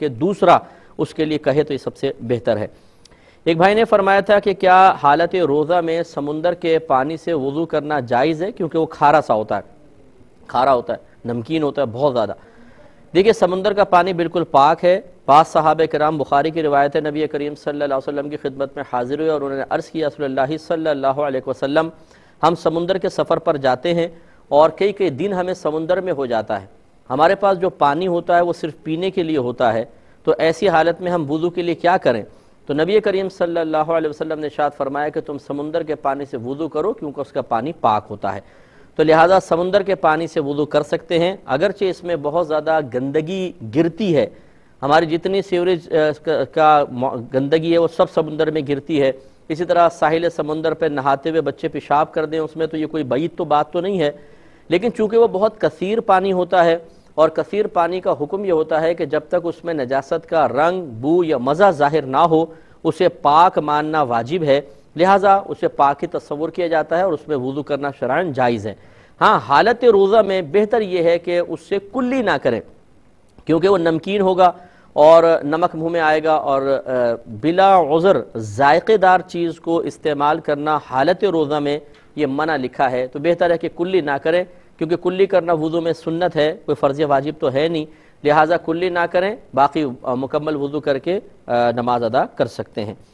के दूसरा उसके लिए कहे तो ये सबसे बेहतर है एक भाई ने फरमाया था कि क्या हालत रोज़ा में समुंदर के पानी से वज़ू करना जायज़ है क्योंकि वो खारा सा होता है खारा होता है नमकीन होता है बहुत ज़्यादा देखिए समुंदर का पानी बिल्कुल पाक है पास साहब कराम बुखारी की रिवायत है नबी करीम सल्लल्लाहु अलैहि वसल्लम की खिदमत में हाजिर हुए और उन्होंने अर्ज़ किया सल्लल्लाहु अलैहि वसल्लम हम समुंदर के सफ़र पर जाते हैं और कई कई दिन हमें समुंदर में हो जाता है हमारे पास जो पानी होता है वो सिर्फ पीने के लिए होता है तो ऐसी हालत में हम वज़ू के लिए क्या करें तो नबी करीम सल्लल्लाहु अलैहि वसल्लम ने शाद फरमाया कि तुम समुंदर के पानी से वज़ू करो क्योंकि उसका पानी पाक होता है तो लिहाजा समुंदर के पानी से वज़ू कर सकते हैं अगरचे इसमें बहुत ज़्यादा गंदगी गिरती है हमारी जितनी सीवरेज का गंदगी है वो सब समुंदर में गिरती है इसी तरह साहिल समुंदर पर नहाते हुए बच्चे पेशाब कर दें उसमें तो ये कोई बईद तो बात तो नहीं है लेकिन चूँकि वो बहुत कसीर पानी होता है और कसीर पानी का हुक्म यह होता है कि जब तक उसमें नजास्त का रंग बू या मज़ा ज़ाहिर ना हो उसे पाक मानना वाजिब है लिहाजा उसे पाक ही तस्वुर किया जाता है और उसमें वज़ू करना शरा जायज़ है हाँ हालत रोज़ा में बेहतर यह है कि उससे कुल्ली ना करें क्योंकि वह नमकीन होगा और नमक मुंह में आएगा और बिला उज़र जायकेदार चीज़ को इस्तेमाल करना हालत रोज़ा में ये मना लिखा है तो बेहतर है कि कुल्ली ना करें क्योंकि कुल्ली करना वज़ू में सुन्नत है कोई फ़र्ज़ वाजिब तो है नहीं लिहाजा कुल्ली ना करें बाकी मुकम्मल वज़ू करके नमाज अदा कर सकते हैं